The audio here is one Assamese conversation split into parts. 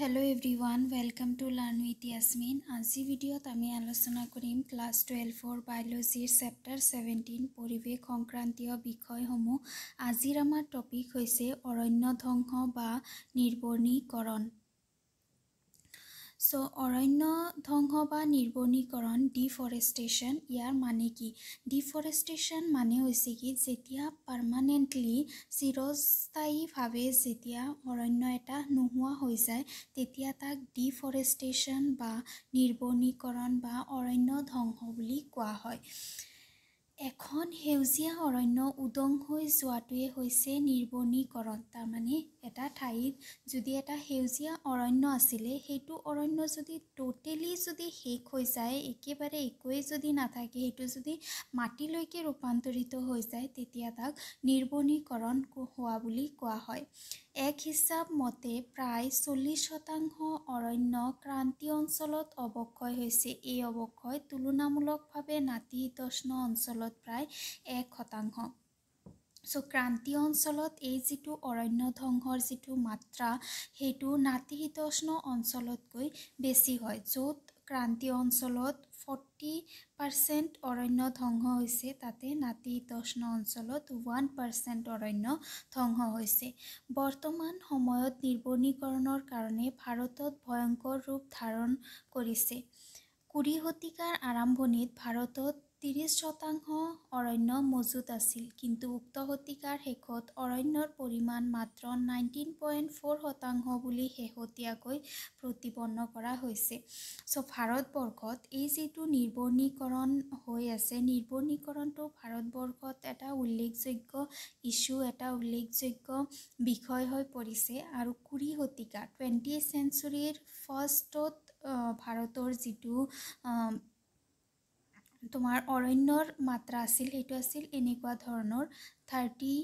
hello' everyone welcome to learn with Yasmin আজি ভিডিঅ'ত আমি আলোচনা কৰিম ক্লাছ টুৱেলভৰ বায়'লজিৰ চেপ্টাৰ ছেভেণ্টিন পৰিৱেশ সংক্ৰান্তীয় বিষয়সমূহ আজিৰ আমাৰ টপিক হৈছে অৰণ্য ধ্বংস বা নিৰ্বণীকৰণ চ' অৰণ্য ধ্বংস বা নিৰ্বনীকৰণ ডিফৰেষ্টেশ্যন ইয়াৰ মানে কি ডিফৰেষ্টেশ্যন মানে হৈছে কি যেতিয়া পাৰ্মানেণ্টলি চিৰস্থায়ীভাৱে যেতিয়া অৰণ্য এটা নোহোৱা হৈ যায় তেতিয়া তাক ডিফৰেষ্টেশ্যন বা নিৰ্বনীকৰণ বা অৰণ্য ধ্বংস বুলি কোৱা হয় এখন সেউজীয়া অৰণ্য উদং হৈ যোৱাটোৱে হৈছে নিৰ্বনীকৰণ তাৰমানে এটা ঠাইত যদি এটা সেউজীয়া অৰণ্য আছিলে সেইটো অৰণ্য যদি ট'টেলি যদি শেষ হৈ যায় একেবাৰে একোৱেই যদি নাথাকে সেইটো যদি মাটিলৈকে ৰূপান্তৰিত হৈ যায় তেতিয়া তাক নিৰ্বনীকৰণ হোৱা বুলি কোৱা হয় এক হিচাপ মতে প্ৰায় চল্লিছ শতাংশ অৰণ্য ক্ৰান্তি অঞ্চলত অৱক্ষয় হৈছে এই অৱক্ষয় তুলনামূলকভাৱে নাতিশীতোষ্ণ অঞ্চলত প্ৰায় এক শতাংশ চ' ক্ৰান্তীয় অঞ্চলত এই যিটো অৰণ্য ধ্বংসৰ যিটো মাত্ৰা সেইটো নাতিশীতোষ্ণ অঞ্চলতকৈ বেছি হয় য'ত ক্ৰান্তীয় অঞ্চলত ফৰ্টি পাৰ্চেণ্ট অৰণ্য ধ্বংস হৈছে তাতে নাতিশীতোষ্ণ অঞ্চলত ওৱান পাৰ্চেণ্ট অৰণ্য ধ্বংস হৈছে বৰ্তমান সময়ত নিৰ্বনীকৰণৰ কাৰণে ভাৰতত ভয়ংকৰ ৰূপ ধাৰণ কৰিছে কুৰি শতিকাৰ আৰম্ভণিত ভাৰতত ত্ৰিছ শতাংশ অৰণ্য মজুত আছিল কিন্তু উক্ত শতিকাৰ শেষত অৰণ্যৰ পৰিমাণ মাত্ৰ নাইনটিন পইণ্ট ফ'ৰ শতাংশ বুলি শেহতীয়াকৈ প্ৰতিপন্ন কৰা হৈছে চ' ভাৰতবৰ্ষত এই যিটো নিৰ্বনীকৰণ হৈ আছে নিৰ্বনীকৰণটো ভাৰতবৰ্ষত এটা উল্লেখযোগ্য ইছ্যু এটা উল্লেখযোগ্য বিষয় হৈ পৰিছে আৰু কুৰি শতিকা টুৱেণ্টি চেঞ্চুৰীৰ ফাৰ্ষ্টত ভাৰতৰ যিটো তোমাৰ অৰণ্যৰ মাত্ৰা আছিল সেইটো আছিল এনেকুৱা ধৰণৰ থাৰ্টি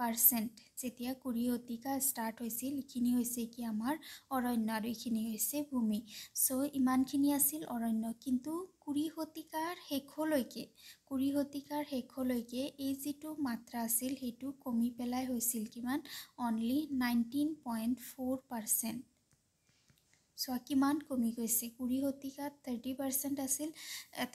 পাৰ্চেণ্ট যেতিয়া কুৰি অতিকা ষ্টাৰ্ট হৈছিল এইখিনি হৈছে কি আমাৰ অৰণ্য আৰু এইখিনি হৈছে ভূমি চ' ইমানখিনি আছিল অৰণ্য কিন্তু কুৰি শতিকাৰ শেষলৈকে কুৰি শতিকাৰ শেষলৈকে এই যিটো মাত্ৰা আছিল সেইটো কমি পেলাই হৈছিল কিমান only nineteen point four percent চোৱা কিমান কমি গৈছে কুৰি শতিকাত থাৰ্টি পাৰ্চেণ্ট আছিল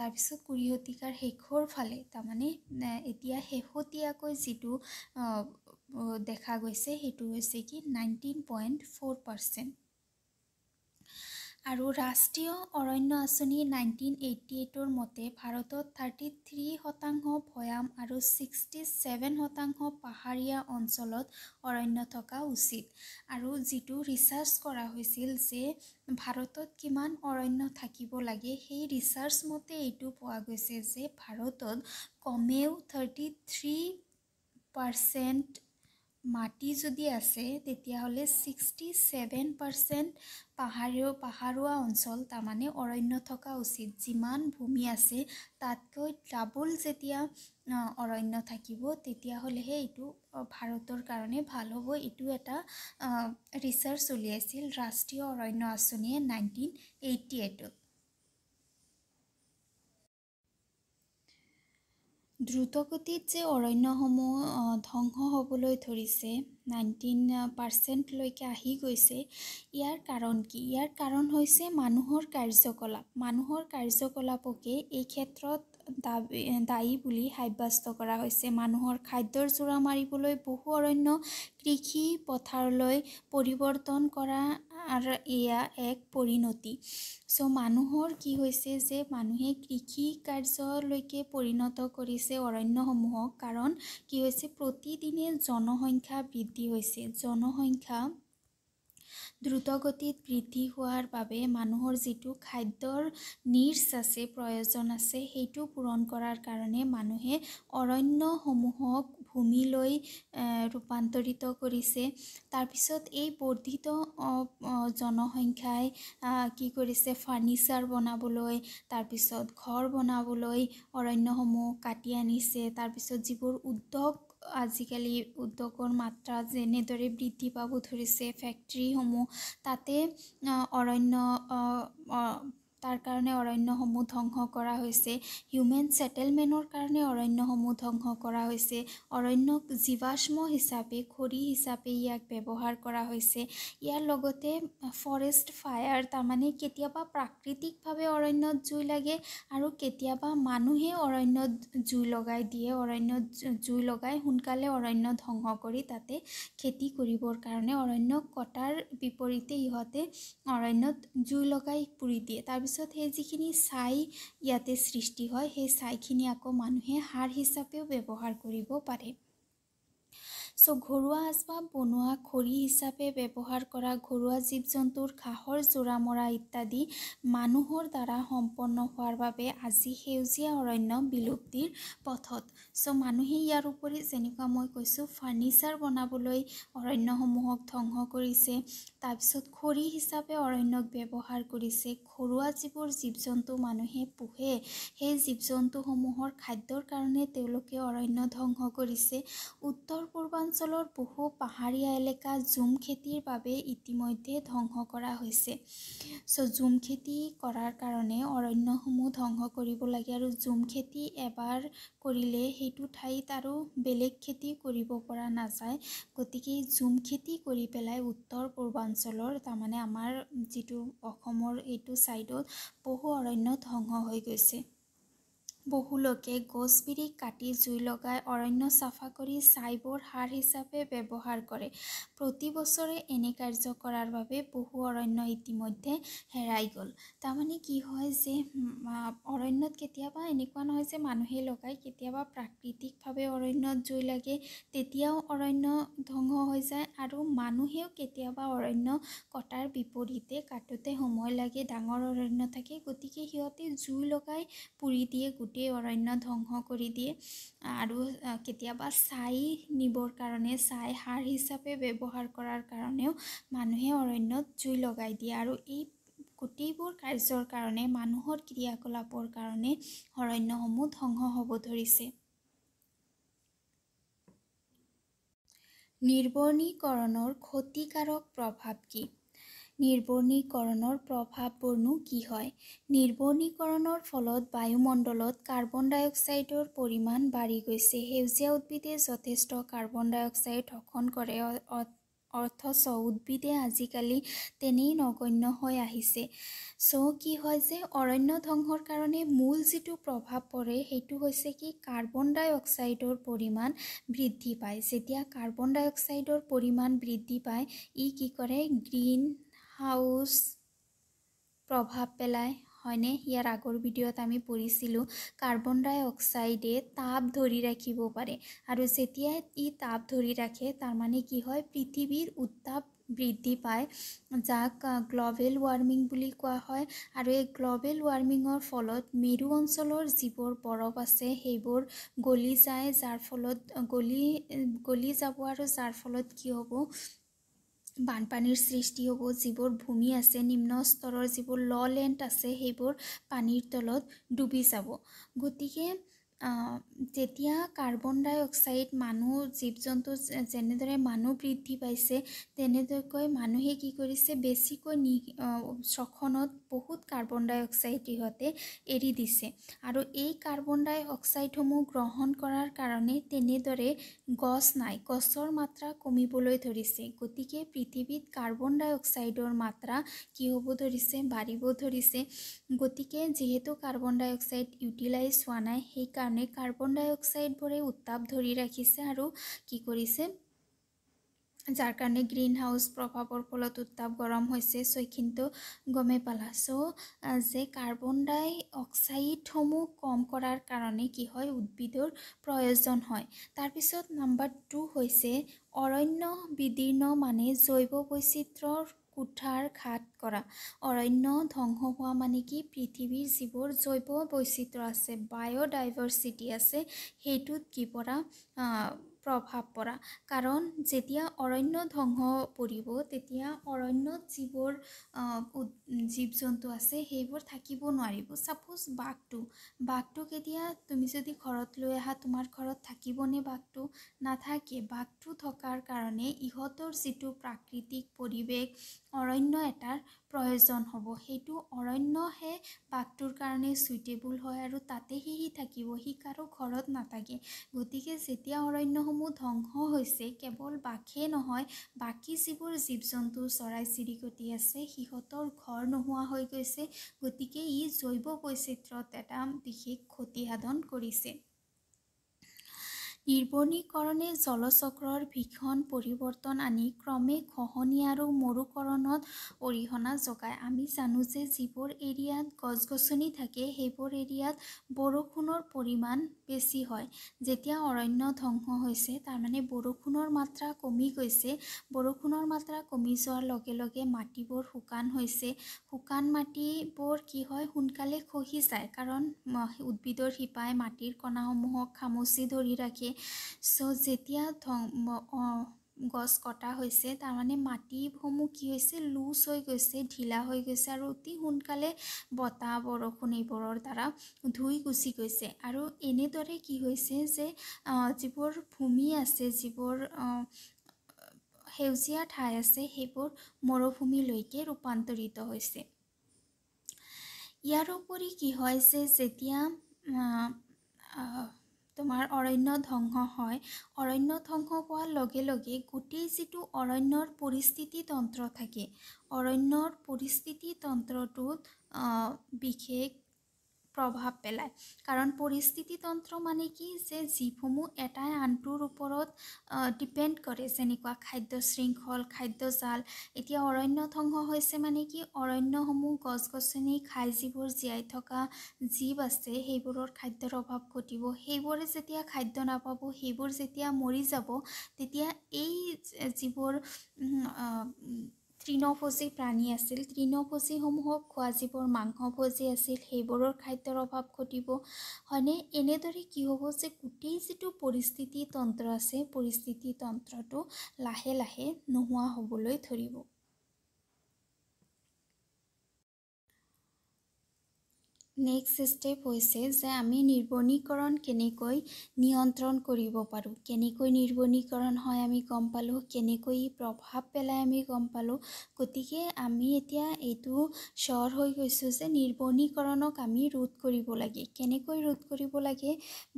তাৰপিছত কুৰি শতিকাৰ শেষৰ ফালে তাৰমানে এতিয়া শেহতীয়াকৈ যিটো দেখা গৈছে সেইটো হৈছে কি নাইনটিন পইণ্ট ফ'ৰ পাৰ্চেণ্ট আৰু ৰাষ্ট্ৰীয় অৰণ্য আঁচনি নাইনটিন এইটি এইটৰ মতে ভাৰতত থাৰ্টি থ্ৰী শতাংশ ভৈয়াম আৰু ছিক্সটি ছেভেন শতাংশ পাহাৰীয়া অঞ্চলত অৰণ্য থকা উচিত আৰু যিটো ৰিচাৰ্চ কৰা হৈছিল যে ভাৰতত কিমান অৰণ্য থাকিব লাগে সেই ৰিচাৰ্চ মতে এইটো পোৱা গৈছে যে ভাৰতত কমেও থাৰ্টি থ্ৰী পাৰ্চেণ্ট মাটি যদি আছে তেতিয়াহ'লে ছিক্সটি ছেভেন পাৰ্চেণ্ট পাহাৰীয় পাহাৰুৱা অঞ্চল তাৰমানে অৰণ্য থকা উচিত যিমান ভূমি আছে তাতকৈ ডাবল যেতিয়া অৰণ্য থাকিব তেতিয়াহ'লেহে এইটো ভাৰতৰ কাৰণে ভাল হ'ব এইটো এটা ৰিচাৰ্চ উলিয়াইছিল ৰাষ্ট্ৰীয় অৰণ্য আঁচনিয়ে নাইনটিন এইটি এইটত দ্ৰুতগতিত যে অৰণ্যসমূহ ধ্বংস হ'বলৈ ধৰিছে নাইণ্টিন পাৰ্চেণ্টলৈকে আহি গৈছে ইয়াৰ কাৰণ কি ইয়াৰ কাৰণ হৈছে মানুহৰ কাৰ্যকলাপ মানুহৰ কাৰ্যকলাপকে এই ক্ষেত্ৰত দাবী দায়ী বুলি সাব্যস্ত কৰা হৈছে মানুহৰ খাদ্যৰ চোৰা মাৰিবলৈ বহু অৰণ্য কৃষি পথাৰলৈ পৰিৱৰ্তন কৰা আৰু এয়া এক পৰিণতি চ' মানুহৰ কি হৈছে যে মানুহে কৃষি কাৰ্যলৈকে পৰিণত কৰিছে অৰণ্যসমূহক কাৰণ কি হৈছে প্ৰতিদিনে জনসংখ্যা বৃদ্ধি হৈছে জনসংখ্যা দ্ৰুতগতিত বৃদ্ধি হোৱাৰ বাবে মানুহৰ যিটো খাদ্যৰ নিৰ্চ আছে প্ৰয়োজন আছে সেইটো পূৰণ কৰাৰ কাৰণে মানুহে অৰণ্যসমূহক ভূমিলৈ ৰূপান্তৰিত কৰিছে তাৰপিছত এই বৰ্ধিত জনসংখ্যাই কি কৰিছে ফাৰ্ণিচাৰ বনাবলৈ তাৰপিছত ঘৰ বনাবলৈ অৰণ্যসমূহ কাটি আনিছে তাৰপিছত যিবোৰ উদ্যোগ আজিকালি উদ্যোগৰ মাত্ৰা যেনেদৰে বৃদ্ধি পাব ধৰিছে ফেক্টৰীসমূহ তাতে অৰণ্য তাৰ কাৰণে অৰণ্যসমূহ ধ্বংস কৰা হৈছে হিউমেন ছেটেলমেণ্টৰ কাৰণে অৰণ্যসমূহ ধ্বংস কৰা হৈছে অৰণ্যক জীৱাশ্ম হিচাপে খৰি হিচাপে ইয়াক ব্যৱহাৰ কৰা হৈছে ইয়াৰ লগতে ফৰেষ্ট ফায়াৰ তাৰমানে কেতিয়াবা প্ৰাকৃতিকভাৱে অৰণ্যত জুই লাগে আৰু কেতিয়াবা মানুহে অৰণ্যত জুই লগাই দিয়ে অৰণ্যত জুই লগাই সোনকালে অৰণ্য ধ্বংস কৰি তাতে খেতি কৰিবৰ কাৰণে অৰণ্য কটাৰ বিপৰীতে ইহঁতে অৰণ্যত জুই লগাই পুৰি দিয়ে তাৰপিছত তাৰপিছত সেই যিখিনি ছাই ইয়াতে সৃষ্টি হয় সেই ছাইখিনি আকৌ মানুহে সাৰ হিচাপেও ব্যৱহাৰ কৰিব পাৰে চ' ঘৰুৱা আচবাব বনোৱা খৰি হিচাপে ব্যৱহাৰ কৰা ঘৰুৱা জীৱ জন্তুৰ ঘাঁহৰ জোৰা মৰা ইত্যাদি মানুহৰ দ্বাৰা সম্পন্ন হোৱাৰ বাবে আজি সেউজীয়া অৰণ্য বিলুপ্তিৰ পথত চ' মানুহে ইয়াৰ উপৰি যেনেকুৱা মই কৈছোঁ ফাৰ্ণিচাৰ বনাবলৈ অৰণ্যসমূহক ধ্বংস কৰিছে তাৰপিছত খৰি হিচাপে অৰণ্যক ব্যৱহাৰ কৰিছে ঘৰুৱা যিবোৰ জীৱ জন্তু মানুহে পোহে সেই জীৱ জন্তুসমূহৰ খাদ্যৰ কাৰণে তেওঁলোকে অৰণ্য ধ্বংস কৰিছে উত্তৰ পূৰ্বা পূৰ্বাঞ্চলৰ বহু পাহাৰীয়া এলেকা জুম খেতিৰ বাবে ইতিমধ্যে ধ্বংস কৰা হৈছে চ' জুম খেতি কৰাৰ কাৰণে অৰণ্যসমূহ ধ্বংস কৰিব লাগে আৰু জুম খেতি এবাৰ কৰিলে সেইটো ঠাইত আৰু বেলেগ খেতি কৰিব পৰা নাযায় গতিকে জুম খেতি কৰি পেলাই উত্তৰ পূৰ্বাঞ্চলৰ তাৰমানে আমাৰ যিটো অসমৰ এইটো ছাইডত বহু অৰণ্য ধ্বংস হৈ গৈছে বহু লোকে গছবিৰি কাটি জুই লগাই অৰণ্য চাফা কৰি ছাইবোৰ সাৰ হিচাপে ব্যৱহাৰ কৰে প্ৰতি বছৰে এনে কাৰ্য কৰাৰ বাবে বহু অৰণ্য ইতিমধ্যে হেৰাই গ'ল তাৰমানে কি হয় যে অৰণ্যত কেতিয়াবা এনেকুৱা নহয় যে মানুহে লগায় কেতিয়াবা প্ৰাকৃতিকভাৱে অৰণ্যত জুই লাগে তেতিয়াও অৰণ্য ধ্বংস হৈ যায় আৰু মানুহেও কেতিয়াবা অৰণ্য কটাৰ বিপৰীতে কাটোতে সময় লাগে ডাঙৰ অৰণ্য থাকে গতিকে সিহঁতে জুই লগাই পুৰি দিয়ে গোটেই অৰণ্য ধ্বংস কৰি দিয়ে আৰু কেতিয়াবা ছাই নিবৰ কাৰণে ছাই সাৰ হিচাপে ব্যৱহাৰ কৰাৰ কাৰণেও মানুহে অৰণ্যত জুই লগাই দিয়ে আৰু এই গোটেইবোৰ কাৰ্যৰ কাৰণে মানুহৰ ক্ৰিয়াকলাপৰ কাৰণে অৰণ্যসমূহ ধ্বংস হ'ব ধৰিছে নিৰ্বনীকৰণৰ ক্ষতিকাৰক প্ৰভাৱ কি নিৰ্বনীকৰণৰ প্ৰভাৱবোৰনো কি হয় নিৰ্বনীকৰণৰ ফলত বায়ুমণ্ডলত কাৰ্বন ডাই অক্সাইডৰ পৰিমাণ বাঢ়ি গৈছে সেউজীয়া উদ্ভিদে যথেষ্ট কাৰ্বন ডাই অক্সাইড শোষণ কৰে অথচ উদ্ভিদে আজিকালি তেনেই নগণ্য হৈ আহিছে চ' কি হয় যে অৰণ্য ধ্বংসৰ কাৰণে মূল যিটো প্ৰভাৱ পৰে সেইটো হৈছে কি কাৰ্বন ডাই অক্সাইডৰ পৰিমাণ বৃদ্ধি পায় যেতিয়া কাৰ্বন ডাই অক্সাইডৰ পৰিমাণ বৃদ্ধি পায় ই কি কৰে গ্ৰীণ হাউচ প্ৰভাৱ পেলায় হয়নে ইয়াৰ আগৰ ভিডিঅ'ত আমি পঢ়িছিলোঁ কাৰ্বন ডাই অক্সাইডে তাপ ধৰি ৰাখিব পাৰে আৰু যেতিয়াই ই তাপ ধৰি ৰাখে তাৰমানে কি হয় পৃথিৱীৰ উত্তাপ বৃদ্ধি পায় যাক গ্ল'বেল ৱাৰ্মিং বুলি কোৱা হয় আৰু এই গ্ল'বেল ৱাৰ্মিঙৰ ফলত মেৰু অঞ্চলৰ যিবোৰ বৰফ আছে সেইবোৰ গলি যায় যাৰ ফলত গলি গলি যাব আৰু যাৰ ফলত কি হ'ব বানপানীৰ সৃষ্টি হ'ব যিবোৰ ভূমি আছে নিম্ন স্তৰৰ যিবোৰ ল' লেণ্ড আছে সেইবোৰ পানীৰ তলত ডুবি যাব গতিকে যেতিয়া কাৰ্বন ডাই অক্সাইড মানুহ জীৱ জন্তু যেনেদৰে মানুহ বৃদ্ধি পাইছে তেনেদৰেকৈ মানুহে কি কৰিছে বেছিকৈ নি ছখনত বহুত কাৰ্বন ডাই অক্সাইড সিহঁতে এৰি দিছে আৰু এই কাৰ্বন ডাই অক্সাইডসমূহ গ্ৰহণ কৰাৰ কাৰণে তেনেদৰে গছ নাই গছৰ মাত্ৰা কমিবলৈ ধৰিছে গতিকে পৃথিৱীত কাৰ্বন ডাই অক্সাইডৰ মাত্ৰা কি হ'ব ধৰিছে বাঢ়িব ধৰিছে গতিকে যিহেতু কাৰ্বন ডাই অক্সাইড ইউটিলাইজ হোৱা নাই সেইকাৰণে কাৰণে কাৰ্বন ডাই অক্সাইডবোৰে উত্তাপ ধৰি ৰাখিছে আৰু কি কৰিছে যাৰ কাৰণে গ্ৰীণ হাউচ প্ৰভাৱৰ ফলত উত্তাপ গৰম হৈছে সেইখিনিতো গমে পালা চ' যে কাৰ্বন ডাই অক্সাইডসমূহ কম কৰাৰ কাৰণে কি হয় উদ্ভিদৰ প্ৰয়োজন হয় তাৰপিছত নাম্বাৰ টু হৈছে অৰণ্য বিদীৰ্ণ মানে জৈৱ বৈচিত্ৰৰ কুঠাৰ ঘাত কৰা অৰণ্য ধ্বংস হোৱা মানে কি পৃথিৱীৰ যিবোৰ জৈৱ বৈচিত্ৰ আছে বায়'ডাইভাৰ্চিটি আছে সেইটোত কি পৰা প্ৰভাৱ পৰা কাৰণ যেতিয়া অৰণ্য ধ্বংস পৰিব তেতিয়া অৰণ্যত যিবোৰ জীৱ জন্তু আছে সেইবোৰ থাকিব নোৱাৰিব ছাপোজ বাঘটো বাঘটো কেতিয়া তুমি যদি ঘৰত লৈ আহা তোমাৰ ঘৰত থাকিবনে বাঘটো নাথাকে বাঘটো থকাৰ কাৰণে ইহঁতৰ যিটো প্ৰাকৃতিক পৰিৱেশ অৰণ্য এটাৰ প্ৰয়োজন হ'ব সেইটো অৰণ্যহে বাঘটোৰ কাৰণে চুইটেবল হয় আৰু তাতে সি সি থাকিব সি কাৰো ঘৰত নাথাকে গতিকে যেতিয়া অৰণ্য বাসস্থানসমূহ ধ্বংস হৈছে কেৱল বাঘেই নহয় বাকী যিবোৰ জীৱ জন্তু চৰাই চিৰিকটি আছে সিহঁতৰ ঘৰ নোহোৱা হৈ গৈছে গতিকে ই জৈৱ বৈচিত্ৰত এটা বিশেষ ক্ষতিসাধন কৰিছে নিৰ্বনীকৰণে জলচক্ৰৰ ভীষণ পৰিৱৰ্তন আনি ক্ৰমে খহনি আৰু মৰুকৰণত অৰিহণা যোগায় আমি জানো যে যিবোৰ এৰিয়াত গছ গছনি থাকে সেইবোৰ এৰিয়াত বৰষুণৰ পৰিমাণ বেছি হয় যেতিয়া অৰণ্য ধ্বংস হৈছে তাৰমানে বৰষুণৰ মাত্ৰা কমি গৈছে বৰষুণৰ মাত্ৰা কমি যোৱাৰ লগে লগে মাটিবোৰ শুকান হৈছে শুকান মাটিবোৰ কি হয় সোনকালে খহি যায় কাৰণ উদ্ভিদৰ শিপাই মাটিৰ কণাসমূহক খামুচি ধৰি ৰাখে চ' যেতিয়া ধ গছ কটা হৈছে তাৰমানে মাটিসমূহ কি হৈছে লুজ হৈ গৈছে ঢিলা হৈ গৈছে আৰু অতি সোনকালে বতাহ বৰষুণ এইবোৰৰ দ্বাৰা ধুই গুচি গৈছে আৰু এনেদৰে কি হৈছে যে যিবোৰ ভূমি আছে যিবোৰ সেউজীয়া ঠাই আছে সেইবোৰ মৰুভূমিলৈকে ৰূপান্তৰিত হৈছে ইয়াৰোপৰি কি হয় যে যেতিয়া তোমাৰ অৰণ্য ধ্বংস হয় অৰণ্য ধ্বংস হোৱাৰ লগে লগে গোটেই যিটো অৰণ্যৰ পৰিস্থিতি তন্ত্ৰ থাকে অৰণ্যৰ পৰিস্থিতি তন্ত্ৰটোত বিশেষ প্ৰভাৱ পেলায় কাৰণ পৰিস্থিতিতন্ত্ৰ মানে কি যে জীৱসমূহ এটাই আনটোৰ ওপৰত ডিপেণ্ড কৰে যেনেকুৱা খাদ্য শৃংখল খাদ্য জাল এতিয়া অৰণ্য ধ্বংস হৈছে মানে কি অৰণ্যসমূহ গছ গছনি খাই যিবোৰ জীয়াই থকা জীৱ আছে সেইবোৰৰ খাদ্যৰ অভাৱ ঘটিব সেইবোৰে যেতিয়া খাদ্য নাপাব সেইবোৰ যেতিয়া মৰি যাব তেতিয়া এই যিবোৰ তৃণভোজী প্ৰাণী আছিল তৃণভোজীসমূহক খোৱা যিবোৰ মাংসভোজী আছিল সেইবোৰৰ খাদ্যৰ অভাৱ ঘটিব হয়নে এনেদৰে কি হ'ব যে গোটেই যিটো পৰিস্থিতি তন্ত্ৰ আছে পৰিস্থিতি তন্ত্ৰটো লাহে লাহে নোহোৱা হ'বলৈ ধৰিব নেক্সট ষ্টেপ হৈছে যে আমি নিৰ্বনীকৰণ কেনেকৈ নিয়ন্ত্ৰণ কৰিব পাৰোঁ কেনেকৈ নিৰ্বনীকৰণ হয় আমি গম পালোঁ কেনেকৈ ই প্ৰভাৱ পেলাই আমি গম পালোঁ গতিকে আমি এতিয়া এইটো চৰ হৈ গৈছোঁ যে নিৰ্বনীকৰণক আমি ৰোধ কৰিব লাগে কেনেকৈ ৰোধ কৰিব লাগে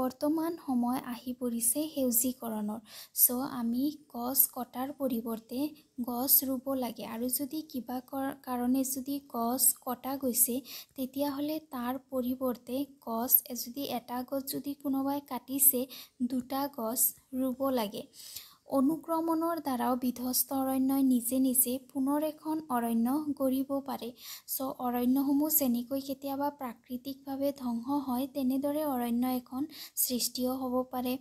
বৰ্তমান সময় আহি পৰিছে সেউজীকৰণৰ চ' আমি গছ কটাৰ পৰিৱৰ্তে গছ ৰুব লাগে আৰু যদি কিবা কাৰণে যদি গছ কটা গৈছে তেতিয়াহ'লে তাৰ পৰিৱৰ্তে গছ যদি এটা গছ যদি কোনোবাই কাটিছে দুটা গছ ৰুব লাগে অনুক্ৰমণৰ দ্বাৰাও বিধ্বস্ত অৰণ্যই নিজে নিজে পুনৰ এখন অৰণ্য গঢ়িব পাৰে চ' অৰণ্যসমূহ যেনেকৈ কেতিয়াবা প্ৰাকৃতিকভাৱে ধ্বংস হয় তেনেদৰে অৰণ্য এখন সৃষ্টিও হ'ব পাৰে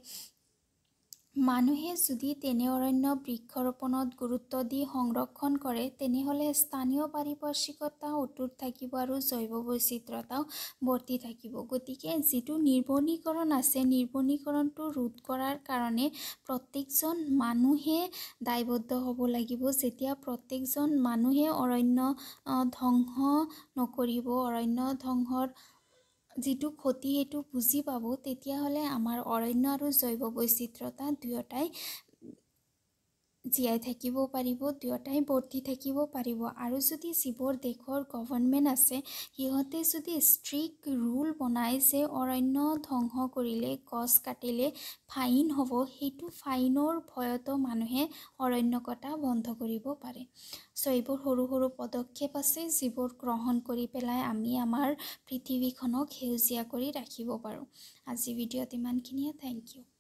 মানুহে যদি তেনে অৰণ্য বৃক্ষৰোপণত গুৰুত্ব দি সংৰক্ষণ কৰে তেনেহ'লে স্থানীয় পাৰিপাৰ্শ্বিকতা অটুট থাকিব আৰু জৈৱ বৈচিত্ৰতাও বৰ্তি থাকিব গতিকে যিটো নিৰ্বনীকৰণ আছে নিৰ্বনীকৰণটো ৰোধ কৰাৰ কাৰণে প্ৰত্যেকজন মানুহে দায়বদ্ধ হ'ব লাগিব যেতিয়া প্ৰত্যেকজন মানুহে অৰণ্য ধ্বংস নকৰিব অৰণ্য ধ্বংসৰ যিটো ক্ষতি সেইটো বুজি পাব তেতিয়াহ'লে আমাৰ অৰণ্য আৰু জৈৱ বৈচিত্ৰতা দুয়োটাই জীয়াই থাকিব পাৰিব দুয়োটাই বৰ্তি থাকিব পাৰিব আৰু যদি যিবোৰ দেশৰ গভৰ্ণমেণ্ট আছে সিহঁতে যদি ষ্ট্ৰিক ৰুল বনায় যে অৰণ্য ধ্বংস কৰিলে গছ কাটিলে ফাইন হ'ব সেইটো ফাইনৰ ভয়তো মানুহে অৰণ্য কটা বন্ধ কৰিব পাৰে চ' এইবোৰ সৰু সৰু পদক্ষেপ আছে যিবোৰ গ্ৰহণ কৰি পেলাই আমি আমাৰ পৃথিৱীখনক সেউজীয়া কৰি ৰাখিব পাৰোঁ আজি ভিডিঅ'ত ইমানখিনিয়ে থেংক ইউ